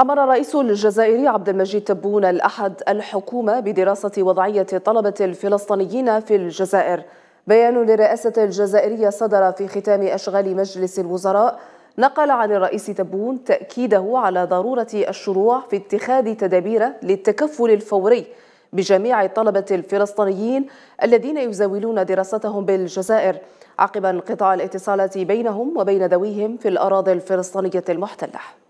أمر الرئيس الجزائري عبد المجيد تبون الأحد الحكومة بدراسة وضعية طلبة الفلسطينيين في الجزائر بيان للرئاسة الجزائرية صدر في ختام أشغال مجلس الوزراء نقل عن الرئيس تبون تأكيده على ضرورة الشروع في اتخاذ تدابير للتكفل الفوري بجميع الطلبة الفلسطينيين الذين يزاولون دراستهم بالجزائر عقب انقطاع الاتصالات بينهم وبين ذويهم في الأراضي الفلسطينية المحتلة